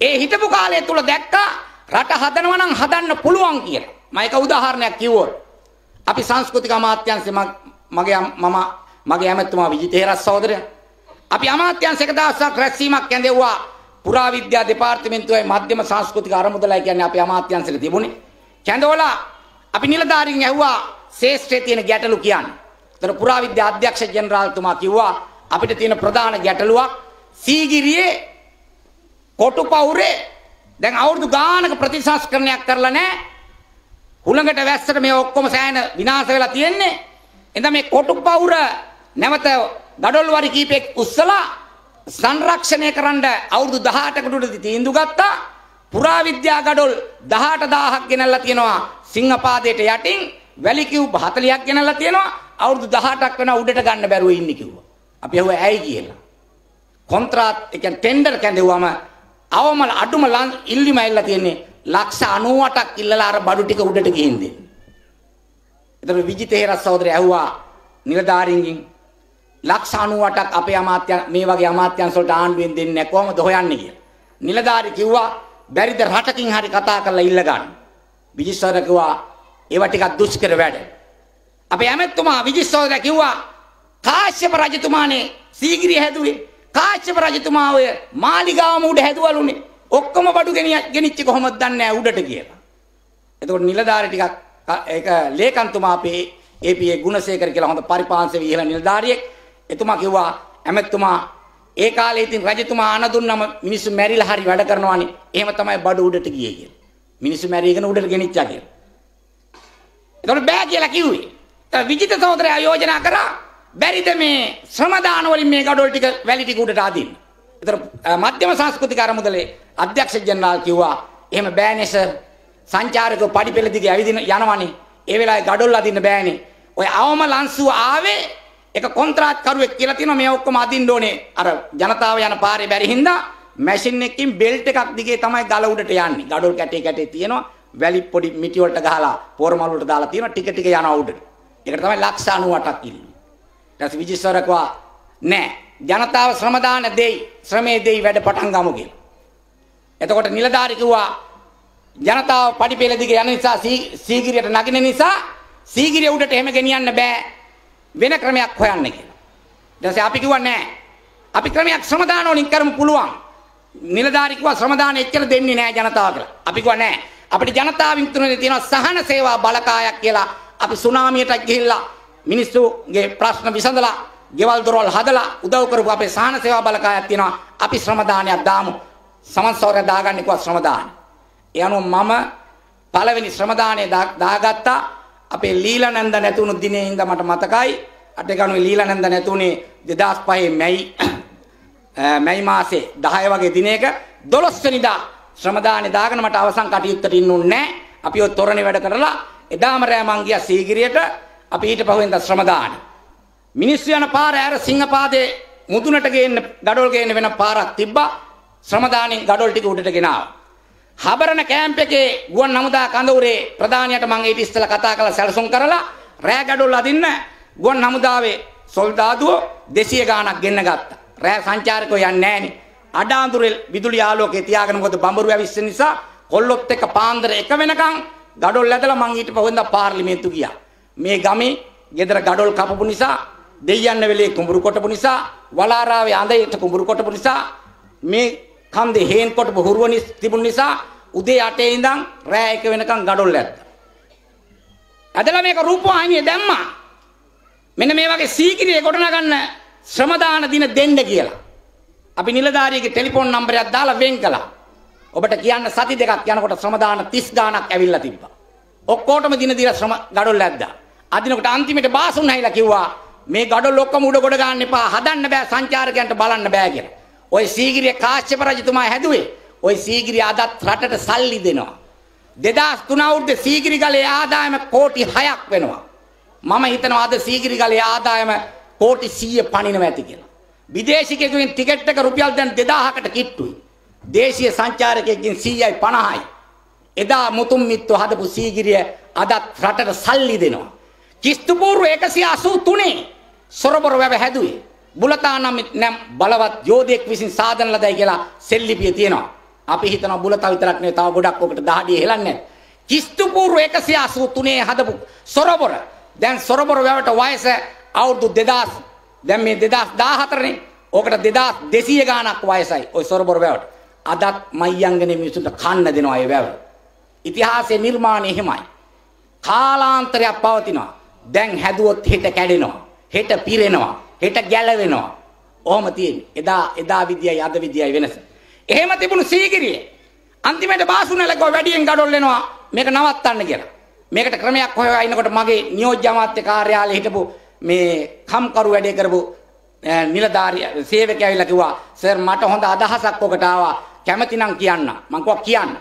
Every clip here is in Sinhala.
ඒ හිටපු කාලය තුල දැක්කා රට හදනවා නම් හදන්න පුළුවන් කියලා. මම එක උදාහරණයක් කිව්වොත් අපි සංස්කෘතික අමාත්‍යාංශය මගේ මම මගේ ඇමතුමා විජිතේරස් සහෝදරයා අපි අමාත්‍යාංශ එක දවසක් රැස්වීමක් කැඳෙව්වා පුරාවිද්‍යා දෙපාර්තමේන්තුවේ මධ්‍යම සංස්කෘතික අරමුදලයි කියන්නේ අපේ අමාත්‍යාංශෙට තිබුණේ. කැඳවලා අපි නිලධාරීන් ඇහුවා ශේෂ්ත්‍රයේ තියෙන ගැටලු කියන්න. ඒතර පුරාවිද්‍යා අධ්‍යක්ෂ ජෙනරාල්තුමා කිව්වා අපිට තියෙන ප්‍රධාන ගැටලුවක් සීගිරියේ කොටු පවුරේ දැන් අවුරුදු ගානක ප්‍රතිසංස්කරණයක් කරලා නැහැ. හුලඟට වැස්සට මේ ඔක්කොම සෑහෙන විනාශ වෙලා තියෙන්නේ. එඳ මේ කොටු පවුර නැවත ගඩොල් වරි කීපයක් උස්සලා සංරක්ෂණය කරන්න අවුරුදු 18කට උඩදී තීන්දුව ගත්තා. පුරාවිද්‍යා ගඩොල් 18000ක් ගෙනල්ලා තියෙනවා සිංහපාදයට යටින්. වැලි කිව් 40ක් ගෙනල්ලා තියෙනවා. අවුරුදු 18ක් වෙනවා උඩට ගන්න බැරුව ඉන්නේ කිව්වා. අපි ඇහුවා ඇයි කියලා. කොන්ත්‍රාත් ඒ කියන්නේ ටෙන්ඩර් කැඳෙව්වම අවම අඩුම ඉල්ලිම ඇල්ලා තියෙන්නේ ලක්ෂ 98ක් ඉල්ලලා අර බඩු ටික උඩට ගිහින් දෙන්න. එතකොට විජිතේරස් සහෝදරය ඇහුවා නිලධාරීන්ගෙන් ලක්ෂ 98ක් අපේ අමාත්‍ය මේ වගේ අමාත්‍යංශ වලට ආණ්ඩුවෙන් දෙන්නේ නැහැ කොහොමද හොයන්නේ කියලා. නිලධාරී කිව්වා බැරිද රටකින් හරි කතා කරලා ඉල්ල ගන්න. විජිතේරස් කිව්වා ඒවා ටිකක් දුෂ්කර වැඩ. අපේ ඇමතුමා විජිතේරස් කිව්වා කාශ්‍යප රජතුමානේ සීගිරිය හැදුවේ කාශ්‍යප රජතුමා ඔය මාලිගාවම උඩ හැදුවලුනේ. ඔක්කොම බඩු ගෙනිච්ච කොහොමද දන්නේ උඩට කියලා. එතකොට නිලධාරි ටිකක් ඒක ලේකම්තුමා අපේ ඒපීඒ ගුණසේකර කියලා හොඳ පරිපාලන විහිල නිලධාරියෙක්. එතුමා කිව්වා ඇමතුමා ඒ කාලේ ඉතින් රජතුමා ආන දුන්නම මිනිස්සු මැරිලා හරි වැඩ කරනවානේ. එහෙම තමයි බඩු උඩට ගියේ කියලා. මිනිස්සු මැරීගෙන උඩට ගෙනිච්චා කියලා. එතකොට බෑ කියලා කිව්වේ. විජිත සහෝදරයා යෝජනා කරා බැරිද මේ ශ්‍රමදාන වලින් මේ ගඩොල් ටික වැලි ටික උඩට අදින්න. ඒතර මධ්‍යම සංස්කෘතික අරමුදලේ අධ්‍යක්ෂ ජනරාල් කිව්වා එහෙම බෑනේ සර් සංචාරකව පඩිපෙළ දිගේ ඇවිදින යනවනේ. ඒ වෙලාවේ ගඩොල් අදින්න බෑනේ. ඔය අවම ලන්සුව ආවේ එක කොන්ත්‍රාත් කරුවෙක් කියලා තියෙනවා මේ ඔක්කොම අදින්න ඕනේ. අර ජනතාව යන පාරේ බැරි හින්දා මැෂින් එකකින් බෙල්ට් එකක් දිගේ තමයි ගල උඩට යන්නේ. ගඩොල් කැටේ කැටේ තියෙනවා. වැලි පොඩි මිටි වලට ගහලා පොරමල් වලට දාලා තියෙනවා. ටික ටික යනවා උඩට. ඒකට තමයි ලක්ෂ 98ක් ඉන්නේ. විජිස්වරකවා නෑ. ජනතාව ශ්‍රමදාන දෙයි. ශ්‍රමයේ දෙයි වැඩ පටන් ගමු කියලා. එතකොට නිලධාරි කිව්වා ජනතාව පඩිපෙළ දිගේ යන නිසා සීගිරියට නගින නිසා සීගිරිය උඩට එහෙම ගෙනියන්න බෑ. වෙන ක්‍රමයක් හොයන්න කියලා. ඊට පස්සේ අපි කිව්වා නෑ. අපි ක්‍රමයක් ශ්‍රමදාන වලින් කරමු පුළුවන්. නිලධාරි කිව්වා ශ්‍රමදාන එච්චර දෙන්නේ නෑ ජනතාව කියලා. අපි කිව්වා නෑ. අපිට ජනතාවින් තුනේ තියෙන සහන සේවා බලකායක් කියලා අපි සුනාමියට ගිහිල්ලා මිනිස්සුගේ ප්‍රශ්න විසඳලා ගෙවල් දොරවල් හදලා උදව් කරපු අපේ සාහන සේවා බලකායක් තියෙනවා. අපි ශ්‍රම දානයක් දාමු. සමන් සෞරය දාගන්නකෝ ශ්‍රම දාන. ඒ අනුව මම පළවෙනි ශ්‍රම දානේ දාගත්තා. අපේ ලීලානන්ද නැතුණු දිනේ ඉඳන් මට මතකයි. අටගණුවේ ලීලානන්ද නැතුණේ 2005 මැයි මැයි මාසේ 10 වගේ දිනයක 12 වෙනිදා ශ්‍රම දානේ දාගෙන මට අවසන් කටයුත්තට ඉන්නුන්නේ නැහැ. අපි ඔය තොරණේ වැඩ කරලා එදාම රෑ මං ගියා සීගිරියට අපි ඊට පහුවෙන්ද ශ්‍රමදාන. මිනිස්සු යන පාර ඇර සිංහපාදේ මුදුනට ගේන්න ගඩොල් ගේන්න වෙන පාරක් තිබ්බා. ශ්‍රමදානෙන් ගඩොල් ටික උඩට ගෙනාවා. හබරණ කැම්ප් එකේ ගුවන් හමුදා කඳවුරේ ප්‍රධානියට මම ඊට ඉස්සෙල්ලා කතා කරලා සැලසුම් කරලා රෑ ගඩොල් අදින්න ගුවන් හමුදාවේ සොල්දාදුවෝ 200 ගාණක් ගෙන්න ගත්තා. රෑ සංචාරකයෝ යන්නේ නැහනේ. අඩ අඳුරේ විදුලි ආලෝකේ තියාගෙන මොකද බඹරු ඇවිස්සෙන නිසා කොල්ලොත් එක්ක පාන්දර එක වෙනකන් ගඩොල් ඇදලා මං ඊට පහුවෙන්ද පාර්ලිමේන්තු ගියා. මේ ගමේ ගෙදර ගඩොල් කපපු නිසා දෙයයන් වෙලේ කුඹුරු කොටපු නිසා වලාරාවේ අඳයට කුඹුරු කොටපු නිසා මේ කන්දේ හේන් කොටපු හුරුවනි තිබුණ නිසා උදේ 8 ඉඳන් රෑ 1 වෙනකන් ගඩොල් ඇද්දා. ඇදලා මේක රූපවාහිනිය දැම්මා. මෙන්න මේ වගේ සීගිරිය ගොඩනගා ගන්න ශ්‍රමදාන දින දෙන්න කියලා. අපි නිලධාරියෙක්ගේ ටෙලිෆෝන් නම්බරයක් දාලා වෙන් කළා. ඔබට කියන්න සති දෙකක් යනකොට ශ්‍රමදාන 30 ගාණක් ඇවිල්ලා තිබ්බා. ඔක්කොටම දින දින ශ්‍රම ගඩොල් ඇද්දා. අදිනකොට අන්තිමට බාසුන් හැයිලා කිව්වා මේ ගඩොල් ඔක්කොම උඩ ගොඩ ගන්න එපා හදන්න බෑ සංචාරකයන්ට බලන්න බෑ කියලා. ওই සීගිරිය කාශ්‍යප රජතුමා හැදුවේ. ওই සීගිරිය අදත් රටට සල්ලි දෙනවා. 2003 අවුරුද්දේ සීගිරි ගලේ ආදායම කෝටි 6ක් වෙනවා. මම හිතනවා අද සීගිරි ගලේ ආදායම කෝටි 100 පණිනව ඇති කියලා. විදේශිකයෙකුගෙන් ටිකට් එක රුපියල් දැන් 2000කට කිට්ටුයි. දේශීය සංචාරකයෙක්ගෙන් 100යි 50යි. එදා මුතුන් මිත්තු හදපු සීගිරිය අදත් රටට සල්ලි දෙනවා. කිස්තුපූරු 183 සොරබොර වැව හැදුවේ බුලතානම් නම් බලවත් යෝධයෙක් විසින් සාදන ලදයි කියලා සෙල්ලිපිය තියෙනවා. අපි හිතනවා බුලතා විතරක් නෙවෙයි තව ගොඩක් ඔකට දහඩිය හෙලන්නේ. කිස්තුපූරු 183 හදපු සොරබොර. දැන් සොරබොර වැවට වයස අවුරුදු 2000. දැන් මේ 2014 නේ. ඕකට 2200 ගාණක් වයසයි ওই සොරබොර වැවට. අදත් මයියංගනේ මිනිසුන්ට කන්න දෙනවා ඒ වැව. ඉතිහාසයේ නිර්මාණය එහෙමයි. කාලාන්තරයක් පවතිනවා. දැන් හැදුවොත් හෙට කැඩෙනවා. හෙට පිරෙනවා. හෙට ගැලවෙනවා. ඔහොම තියෙන්නේ. එදා එදා විද්‍යයි අද විද්‍යයි වෙනස. එහෙම තිබුණු සීගිරියේ අන්තිමට බාසුනලකෝ වැඩියෙන් ගඩොල් වෙනවා. මේක නවත්තන්න කියලා. මේකට ක්‍රමයක් හොයලා ඉනකොට මගේ නියෝජ්‍ය අමාත්‍ය කාර්යාලයේ හිටපු මේ කම්කරු වැඩේ කරපු නිලධාරී සේවකයා ඇවිල්ලා කිව්වා සර් මට හොඳ අදහසක් ඔකට ආවා කැමතිනම් කියන්න මං කිව්වා කියන්න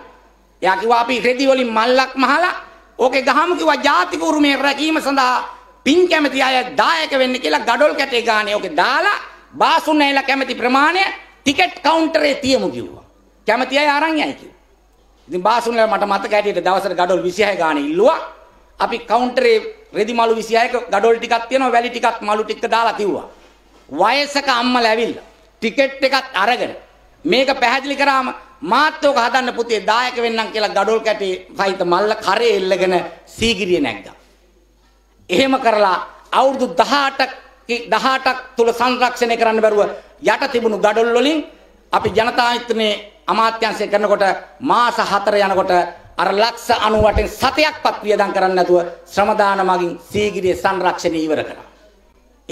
එයා කිව්වා අපි රෙදි වලින් මල්ලක් මහලා ඕකේ ගහමු කිව්වා ජාතික උරුමය රැකීම සඳහා පින් කැමති අය දායක වෙන්න කියලා gadol කැටේ ගානේ ඕකේ දාලා බාසුන් ඇවිල්ලා කැමති ප්‍රමාණය ටිකට් කවුන්ටරේ තියමු කිව්වා. කැමති අය අරන් යයි කිව්වා. ඉතින් බාසුන්ලා මට මතක ඇටියට දවසට gadol 26 ගානේ ඉල්ලුවා. අපි කවුන්ටරේ රෙදි මලු 26ක gadol ටිකක් තියෙනවා වැලි ටිකක් මලු ටික දාලා තිව්වා. වයසක අම්මලා ඇවිල්ලා ටිකට් එකක් අරගෙන මේක පැහැදිලි කරාම මාත්‍යෝක හදන්න පුතේ දායක වෙන්නම් කියලා gadol කැටි කයිත මල්ල කරේ එල්ලගෙන සීගිරිය නැග්ගා. එහෙම කරලා අවුරුදු 18ක් 18ක් තුල සංරක්ෂණය කරන්න බැරුව යට තිබුණු gadol වලින් අපි ජනතා මිත්‍රනේ අමාත්‍යංශය කරනකොට මාස 4 යනකොට අර ලක්ෂ 98න් සතයක්වත් වියදම් කරන්න නැතුව ශ්‍රමදාන මගින් සීගිරිය සංරක්ෂණය ඉවර කරා.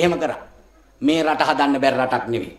එහෙම කරා. මේ රට හදන්න බැරි රටක් නෙවෙයි.